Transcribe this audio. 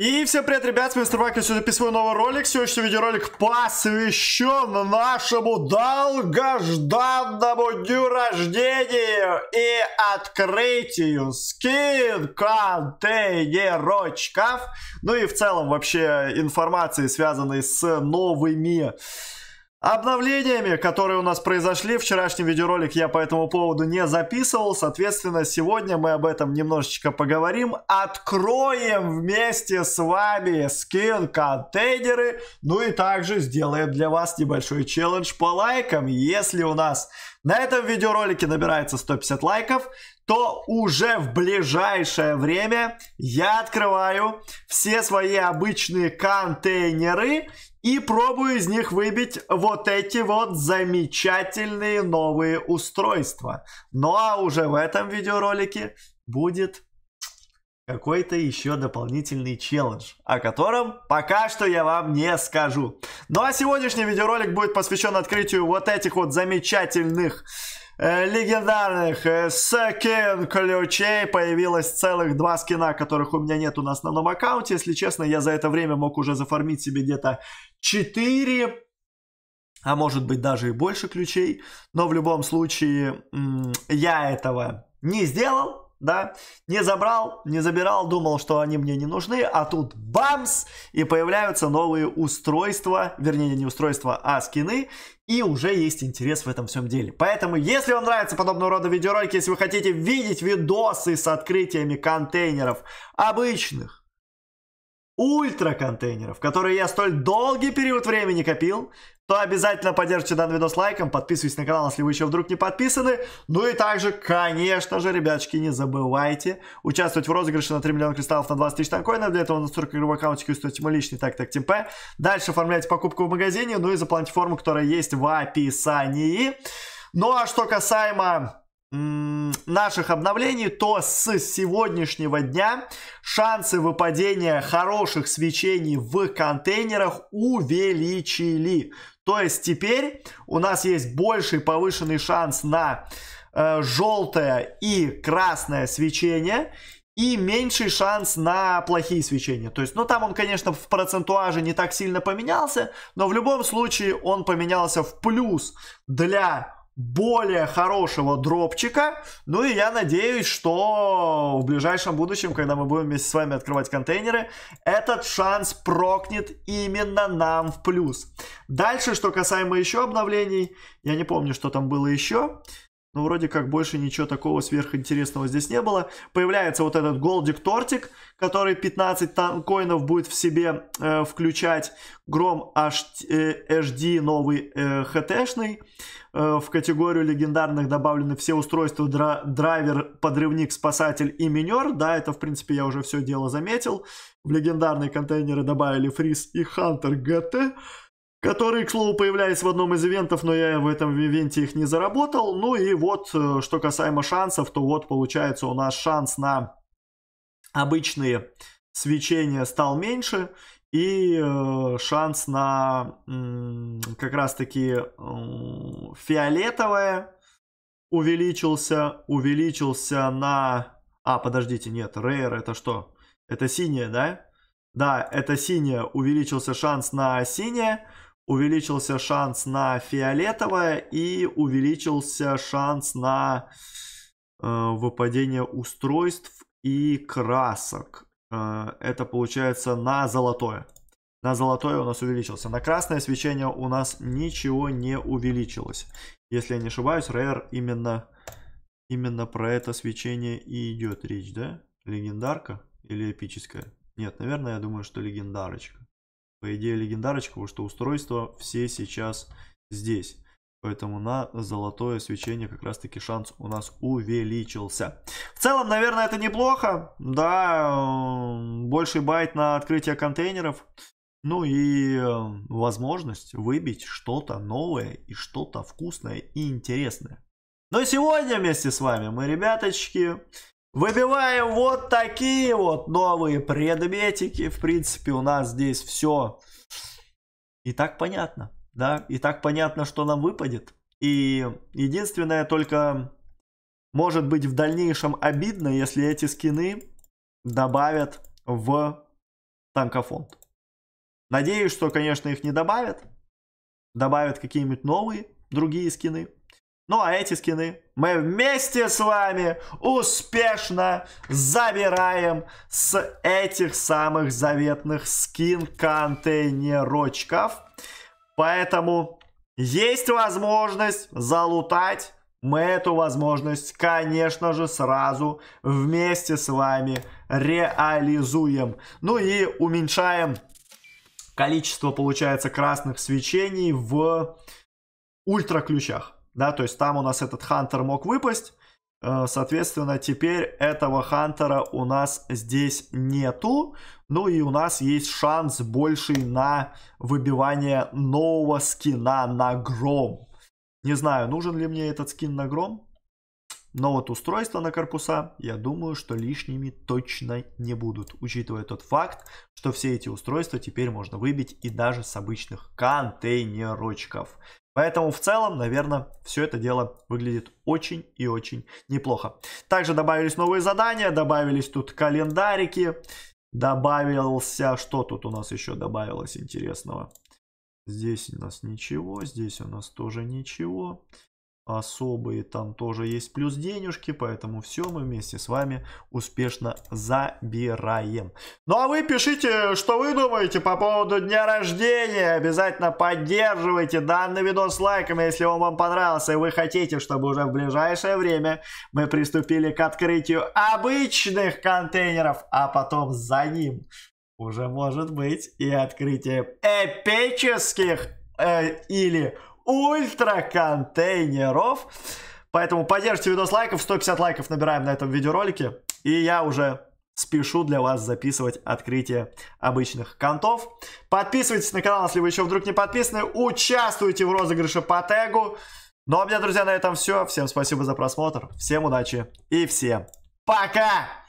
И всем привет, ребят, с вами Мистер Бак, сегодня записываю новый ролик. Сегодняшний видеоролик посвящен нашему долгожданному дню рождения и открытию скин-контейнерочков. Ну и в целом вообще информации, связанной с новыми Обновлениями, которые у нас произошли, вчерашний видеоролик я по этому поводу не записывал, соответственно, сегодня мы об этом немножечко поговорим. Откроем вместе с вами скин-контейнеры, ну и также сделаем для вас небольшой челлендж по лайкам. Если у нас на этом видеоролике набирается 150 лайков, то уже в ближайшее время я открываю все свои обычные контейнеры и пробую из них выбить вот эти вот замечательные новые устройства. Ну а уже в этом видеоролике будет какой-то еще дополнительный челлендж, о котором пока что я вам не скажу. Ну а сегодняшний видеоролик будет посвящен открытию вот этих вот замечательных э, легендарных э, скин ключей. Появилось целых два скина, которых у меня нету на основном аккаунте. Если честно, я за это время мог уже зафармить себе где-то 4 а может быть даже и больше ключей, но в любом случае я этого не сделал, да, не забрал, не забирал, думал, что они мне не нужны, а тут бамс, и появляются новые устройства, вернее, не устройства, а скины, и уже есть интерес в этом всем деле. Поэтому, если вам нравятся подобного рода видеоролики, если вы хотите видеть видосы с открытиями контейнеров обычных, ультра-контейнеров, которые я столь долгий период времени копил, то обязательно поддержите данный видос лайком, подписывайтесь на канал, если вы еще вдруг не подписаны. Ну и также, конечно же, ребяточки, не забывайте участвовать в розыгрыше на 3 миллиона кристаллов на 20 тысяч танкоинов. Для этого на 40 игровой аккаунтик стоит ему личный так так темпе. Типа. Дальше оформляйте покупку в магазине, ну и запланите форму, которая есть в описании. Ну а что касаемо наших обновлений, то с сегодняшнего дня шансы выпадения хороших свечений в контейнерах увеличили. То есть теперь у нас есть больший повышенный шанс на э, желтое и красное свечение и меньший шанс на плохие свечения. То есть, ну там он, конечно, в процентуаже не так сильно поменялся, но в любом случае он поменялся в плюс для более хорошего дропчика. Ну и я надеюсь, что в ближайшем будущем, когда мы будем вместе с вами открывать контейнеры, этот шанс прокнет именно нам в плюс. Дальше, что касаемо еще обновлений, я не помню, что там было еще. Но ну, вроде как больше ничего такого сверхинтересного здесь не было. Появляется вот этот голдик тортик, который 15 коинов будет в себе э, включать. Гром HD э, новый э, хтшный. Э, в категорию легендарных добавлены все устройства дра драйвер, подрывник, спасатель и минер. Да, это в принципе я уже все дело заметил. В легендарные контейнеры добавили фриз и хантер ГТ который, к слову, появляется в одном из ивентов, но я в этом ивенте их не заработал. Ну и вот, э, что касаемо шансов, то вот получается у нас шанс на обычные свечения стал меньше, и э, шанс на э, как раз-таки э, фиолетовое увеличился, увеличился на... А, подождите, нет, рейр это что? Это синее, да? Да, это синее, увеличился шанс на синее, увеличился шанс на фиолетовое и увеличился шанс на э, выпадение устройств и красок. Э, это получается на золотое. На золотое у нас увеличился. На красное свечение у нас ничего не увеличилось. Если я не ошибаюсь, Rare именно, именно про это свечение и идет речь, да? Легендарка или эпическая? Нет, наверное, я думаю, что легендарочка по идее, легендарочка, потому что устройства все сейчас здесь. Поэтому на золотое свечение как раз-таки шанс у нас увеличился. В целом, наверное, это неплохо. Да, больше байт на открытие контейнеров. Ну и э, возможность выбить что-то новое и что-то вкусное и интересное. Но сегодня вместе с вами мы, ребяточки, Выбиваем вот такие вот новые предметики. В принципе, у нас здесь все и так понятно. Да, и так понятно, что нам выпадет. И единственное только может быть в дальнейшем обидно, если эти скины добавят в танкофонд. Надеюсь, что, конечно, их не добавят. Добавят какие-нибудь новые, другие скины. Ну а эти скины мы вместе с вами успешно забираем с этих самых заветных скин-контейнерочков. Поэтому есть возможность залутать. Мы эту возможность, конечно же, сразу вместе с вами реализуем. Ну и уменьшаем количество, получается, красных свечений в ультра ключах да, то есть там у нас этот Хантер мог выпасть, э, соответственно, теперь этого Хантера у нас здесь нету, ну и у нас есть шанс больший на выбивание нового скина на Гром. Не знаю, нужен ли мне этот скин на Гром, но вот устройства на корпуса, я думаю, что лишними точно не будут, учитывая тот факт, что все эти устройства теперь можно выбить и даже с обычных контейнерочков. Поэтому в целом, наверное, все это дело выглядит очень и очень неплохо. Также добавились новые задания, добавились тут календарики, добавился, что тут у нас еще добавилось интересного. Здесь у нас ничего, здесь у нас тоже ничего особые там тоже есть плюс денежки, поэтому все мы вместе с вами успешно забираем. Ну а вы пишите, что вы думаете по поводу дня рождения, обязательно поддерживайте данный видос лайками, если он вам понравился и вы хотите, чтобы уже в ближайшее время мы приступили к открытию обычных контейнеров, а потом за ним уже может быть и открытие эпических э, или ультра контейнеров. Поэтому поддержите видос лайков, 150 лайков набираем на этом видеоролике. И я уже спешу для вас записывать открытие обычных контов. Подписывайтесь на канал, если вы еще вдруг не подписаны. Участвуйте в розыгрыше по тегу. Ну а у меня, друзья, на этом все. Всем спасибо за просмотр. Всем удачи и всем пока!